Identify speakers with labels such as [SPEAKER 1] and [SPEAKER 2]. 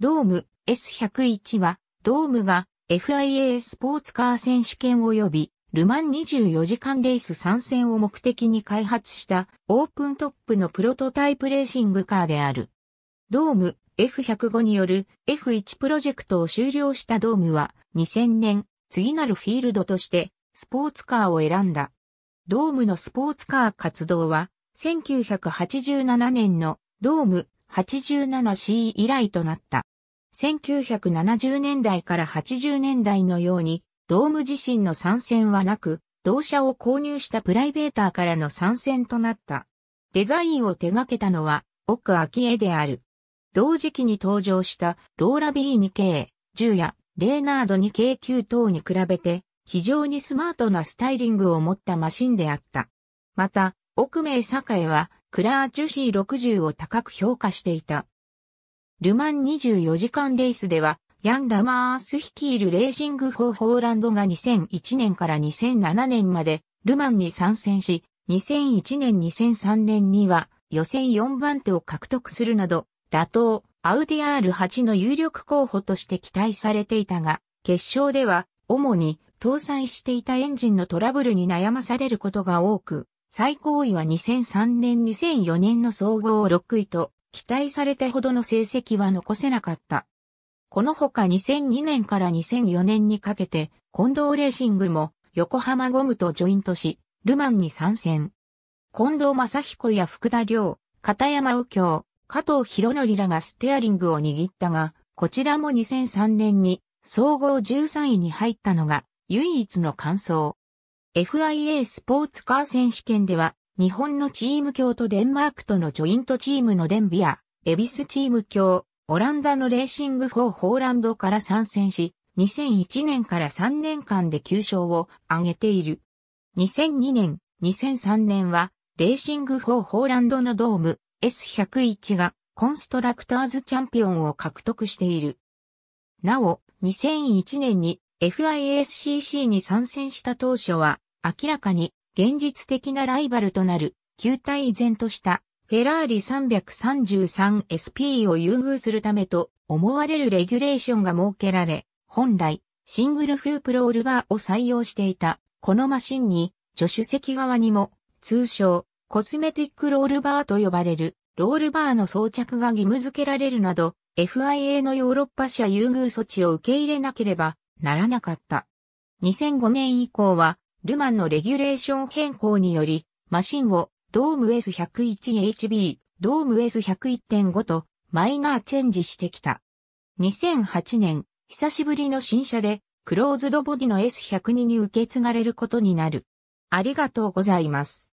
[SPEAKER 1] ドーム S101 は、ドームが FIA スポーツカー選手権及び、ルマン24時間レース参戦を目的に開発したオープントップのプロトタイプレーシングカーである。ドーム F105 による F1 プロジェクトを終了したドームは2000年次なるフィールドとしてスポーツカーを選んだ。ドームのスポーツカー活動は1987年のドーム 87C 以来となった。1970年代から80年代のように、ドーム自身の参戦はなく、同社を購入したプライベーターからの参戦となった。デザインを手掛けたのは、奥秋江である。同時期に登場したローラ B2 系、10やレーナード2系9等に比べて、非常にスマートなスタイリングを持ったマシンであった。また、奥名栄は、クラージュシー6 0を高く評価していた。ルマン24時間レースでは、ヤン・ラマース率いるレーシング・フォー・ホーランドが2001年から2007年までルマンに参戦し、2001年2003年には予選4番手を獲得するなど、打倒、アウディ R8 の有力候補として期待されていたが、決勝では主に搭載していたエンジンのトラブルに悩まされることが多く、最高位は2003年2004年の総合6位と、期待されたほどの成績は残せなかった。このほか2002年から2004年にかけて、近藤レーシングも横浜ゴムとジョイントし、ルマンに参戦。近藤正彦や福田良、片山右京、加藤博則らがステアリングを握ったが、こちらも2003年に総合13位に入ったのが唯一の感想。FIA スポーツカー選手権では、日本のチーム強とデンマークとのジョイントチームのデンビア、エビスチーム強、オランダのレーシング4ホーランドから参戦し、2001年から3年間で9勝を挙げている。2002年、2003年は、レーシング4ホーランドのドーム S101 がコンストラクターズチャンピオンを獲得している。なお、2001年に FISCC に参戦した当初は明らかに現実的なライバルとなる、旧体依然としたフェラーリ 333SP を優遇するためと思われるレギュレーションが設けられ、本来シングルフープロールバーを採用していたこのマシンに助手席側にも通称コスメティックロールバーと呼ばれるロールバーの装着が義務付けられるなど FIA のヨーロッパ社優遇措置を受け入れなければならなかった。2005年以降はルマンのレギュレーション変更により、マシンをドーム S101HB、ドーム S101.5 とマイナーチェンジしてきた。2008年、久しぶりの新車で、クローズドボディの S102 に受け継がれることになる。ありがとうございます。